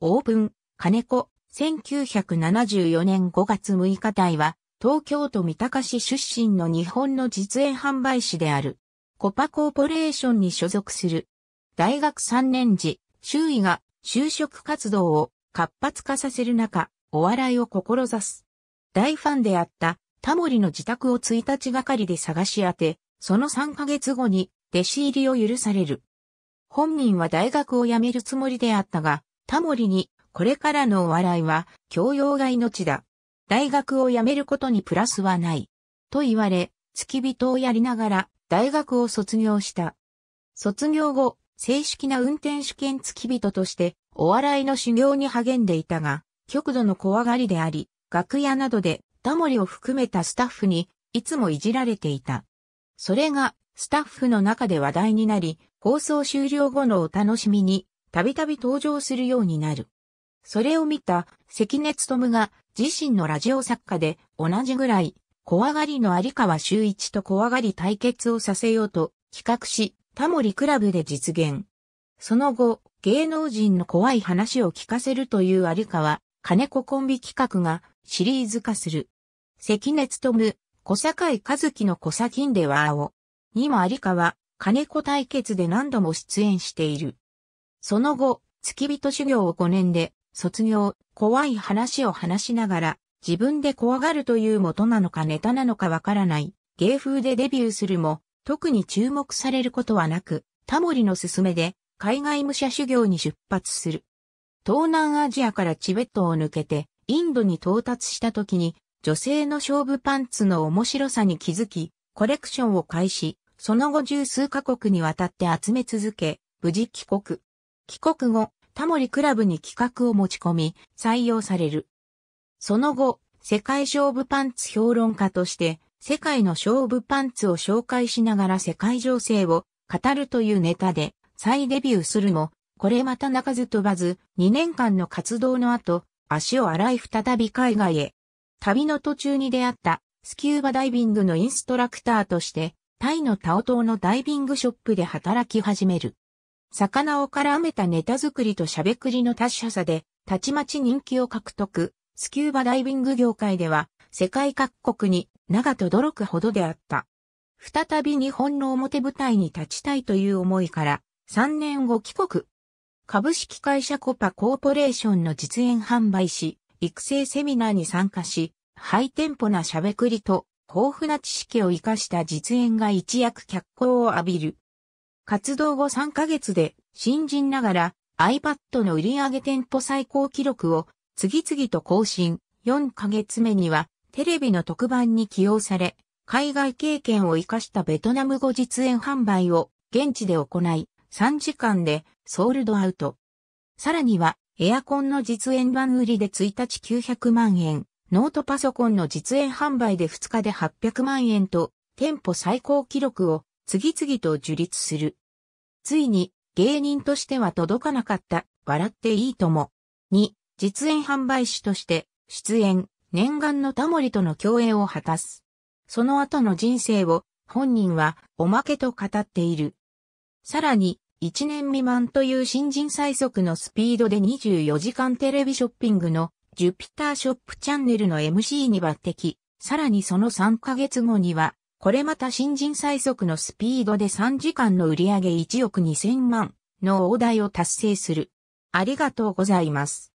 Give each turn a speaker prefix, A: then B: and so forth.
A: オープン、金子、1974年5月6日台は、東京都三鷹市出身の日本の実演販売士である。コパコーポレーションに所属する。大学3年時、周囲が就職活動を活発化させる中、お笑いを志す。大ファンであったタモリの自宅を1日がかりで探し当て、その3ヶ月後に弟子入りを許される。本人は大学を辞めるつもりであったが、タモリに、これからのお笑いは、教養が命だ。大学を辞めることにプラスはない。と言われ、付き人をやりながら、大学を卒業した。卒業後、正式な運転手兼付き人として、お笑いの修行に励んでいたが、極度の怖がりであり、楽屋などで、タモリを含めたスタッフに、いつもいじられていた。それが、スタッフの中で話題になり、放送終了後のお楽しみに、たびたび登場するようになる。それを見た関根勤が自身のラジオ作家で同じぐらい怖がりの有川修一と怖がり対決をさせようと企画しタモリクラブで実現。その後芸能人の怖い話を聞かせるという有川金子コンビ企画がシリーズ化する。関根勤、小坂井和樹の小先んでは青。にも有川金子対決で何度も出演している。その後、付き人修行を5年で、卒業、怖い話を話しながら、自分で怖がるという元なのかネタなのかわからない、芸風でデビューするも、特に注目されることはなく、タモリの勧めで、海外武者修行に出発する。東南アジアからチベットを抜けて、インドに到達した時に、女性の勝負パンツの面白さに気づき、コレクションを開始、その後十数カ国にわたって集め続け、無事帰国。帰国後、タモリクラブに企画を持ち込み、採用される。その後、世界勝負パンツ評論家として、世界の勝負パンツを紹介しながら世界情勢を語るというネタで再デビューするも、これまた泣かず飛ばず、2年間の活動の後、足を洗い再び海外へ。旅の途中に出会ったスキューバダイビングのインストラクターとして、タイのタオ島のダイビングショップで働き始める。魚を絡めたネタ作りとしゃべくりの達者さで、たちまち人気を獲得。スキューバダイビング業界では、世界各国に長と驚くほどであった。再び日本の表舞台に立ちたいという思いから、3年後帰国。株式会社コパコーポレーションの実演販売し、育成セミナーに参加し、ハイテンポなしゃべくりと豊富な知識を活かした実演が一躍脚光を浴びる。活動後3ヶ月で新人ながら iPad の売上店舗最高記録を次々と更新。4ヶ月目にはテレビの特番に起用され、海外経験を活かしたベトナム語実演販売を現地で行い、3時間でソールドアウト。さらにはエアコンの実演版売りで1日900万円、ノートパソコンの実演販売で2日で800万円と店舗最高記録を次々と樹立する。ついに、芸人としては届かなかった、笑っていいとも。2、実演販売士として、出演、念願のタモリとの共演を果たす。その後の人生を、本人は、おまけと語っている。さらに、1年未満という新人最速のスピードで24時間テレビショッピングのジュピターショップチャンネルの MC に抜擢。さらにその3ヶ月後にはこれまた新人最速のスピードで3時間の売上1億2000万の大台を達成する。ありがとうございます。